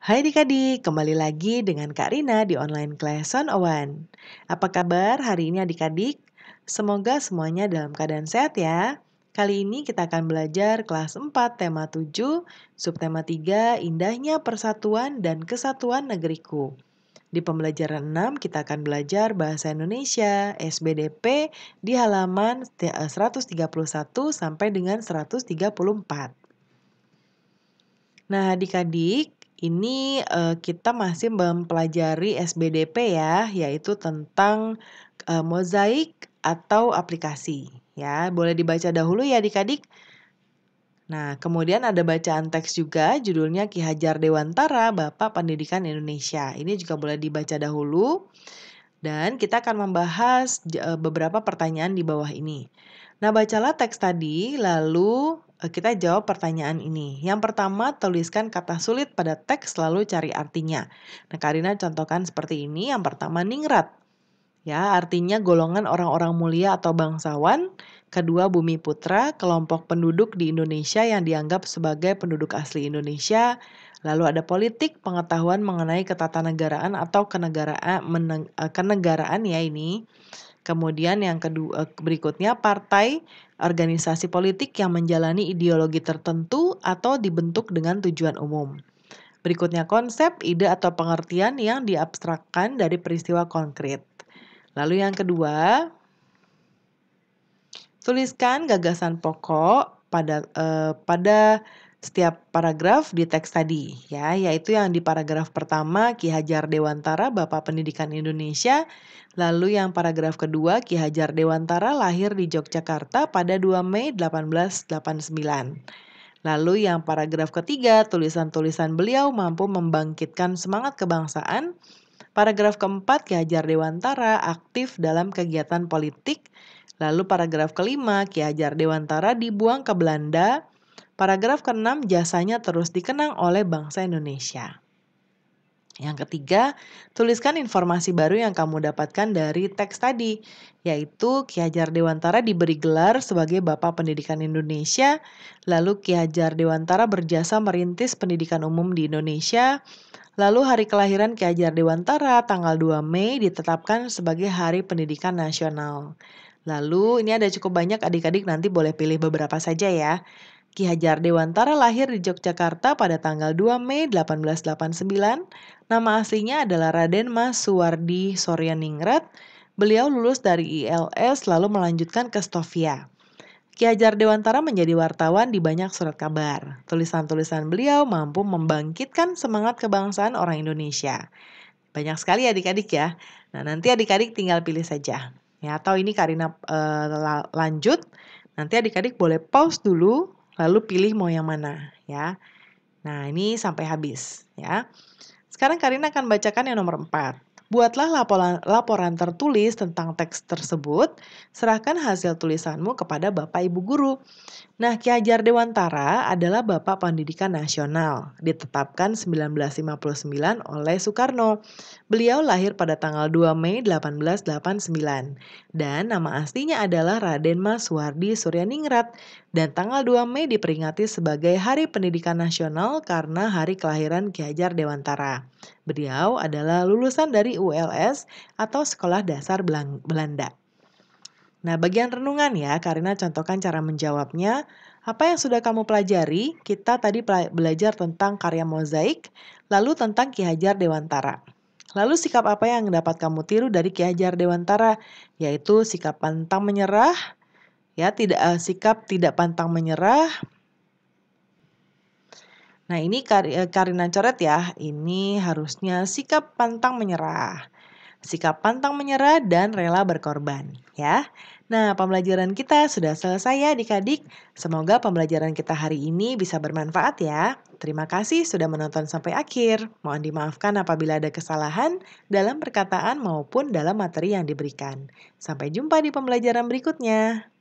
Hai adik-adik, kembali lagi dengan Kak Rina di Online Class One. Apa kabar hari ini adik-adik? Semoga semuanya dalam keadaan sehat ya. Kali ini kita akan belajar kelas 4 tema 7, subtema 3, indahnya persatuan dan kesatuan negeriku. Di pembelajaran 6 kita akan belajar bahasa Indonesia SBDP di halaman 131 eh, sampai dengan 134. Nah, adik-adik, ini uh, kita masih mempelajari SBDP ya, yaitu tentang uh, mozaik atau aplikasi ya. Boleh dibaca dahulu ya adik-adik. Nah, kemudian ada bacaan teks juga, judulnya Ki Hajar Dewantara, Bapak Pendidikan Indonesia. Ini juga boleh dibaca dahulu. Dan kita akan membahas eh, beberapa pertanyaan di bawah ini. Nah, bacalah teks tadi, lalu Eh, kita jawab pertanyaan ini. Yang pertama, tuliskan kata sulit pada teks lalu cari artinya. Nah, Karina contohkan seperti ini. Yang pertama, ningrat. Ya, artinya golongan orang-orang mulia atau bangsawan. Kedua, bumi putra, kelompok penduduk di Indonesia yang dianggap sebagai penduduk asli Indonesia. Lalu ada politik, pengetahuan mengenai ketatanegaraan atau kenegaraan, meneg- eh, kenegaraan ya ini. Kemudian yang kedua eh, berikutnya partai organisasi politik yang menjalani ideologi tertentu atau dibentuk dengan tujuan umum. Berikutnya konsep, ide atau pengertian yang diabstrakkan dari peristiwa konkret. Lalu yang kedua, tuliskan gagasan pokok pada eh, pada setiap paragraf di teks tadi ya, yaitu yang di paragraf pertama Ki Hajar Dewantara Bapak Pendidikan Indonesia, lalu yang paragraf kedua Ki Hajar Dewantara lahir di Yogyakarta pada 2 Mei 1889. Lalu yang paragraf ketiga, tulisan-tulisan beliau mampu membangkitkan semangat kebangsaan. Paragraf keempat, Ki Hajar Dewantara aktif dalam kegiatan politik. Lalu paragraf kelima, Ki Hajar Dewantara dibuang ke Belanda Paragraf ke-6 jasanya terus dikenang oleh bangsa Indonesia. Yang ketiga, tuliskan informasi baru yang kamu dapatkan dari teks tadi, yaitu Ki Hajar Dewantara diberi gelar sebagai Bapak Pendidikan Indonesia, lalu Ki Hajar Dewantara berjasa merintis pendidikan umum di Indonesia, lalu hari kelahiran Ki Hajar Dewantara tanggal 2 Mei ditetapkan sebagai Hari Pendidikan Nasional. Lalu ini ada cukup banyak adik-adik nanti boleh pilih beberapa saja ya. Ki Hajar Dewantara lahir di Yogyakarta pada tanggal 2 Mei 1889. Nama aslinya adalah Raden Mas Suwardi Soryaningrat. Beliau lulus dari ILS lalu melanjutkan ke Stofia. Ki Hajar Dewantara menjadi wartawan di banyak surat kabar. Tulisan-tulisan beliau mampu membangkitkan semangat kebangsaan orang Indonesia. Banyak sekali adik-adik ya. Nah, nanti adik-adik tinggal pilih saja. Ya, atau ini Karina uh, lanjut. Nanti adik-adik boleh pause dulu, Lalu pilih mau yang mana ya. Nah, ini sampai habis ya. Sekarang Karina akan bacakan yang nomor 4. Buatlah laporan, laporan tertulis tentang teks tersebut, serahkan hasil tulisanmu kepada Bapak Ibu Guru. Nah, Ki Hajar Dewantara adalah Bapak Pendidikan Nasional, ditetapkan 1959 oleh Soekarno. Beliau lahir pada tanggal 2 Mei 1889 dan nama aslinya adalah Raden Mas Wardi Suryaningrat dan tanggal 2 Mei diperingati sebagai Hari Pendidikan Nasional karena hari kelahiran Ki Hajar Dewantara. Beliau adalah lulusan dari ULS atau Sekolah Dasar Belanda. Nah, bagian renungan ya, karena contohkan cara menjawabnya. Apa yang sudah kamu pelajari? Kita tadi belajar tentang karya mozaik, lalu tentang Ki Hajar Dewantara. Lalu sikap apa yang dapat kamu tiru dari Ki Hajar Dewantara? Yaitu sikap pantang menyerah, ya tidak uh, sikap tidak pantang menyerah. Nah ini kar eh, Karina coret ya, ini harusnya sikap pantang menyerah. Sikap pantang menyerah dan rela berkorban ya. Nah pembelajaran kita sudah selesai ya adik-adik. Semoga pembelajaran kita hari ini bisa bermanfaat ya. Terima kasih sudah menonton sampai akhir. Mohon dimaafkan apabila ada kesalahan dalam perkataan maupun dalam materi yang diberikan. Sampai jumpa di pembelajaran berikutnya.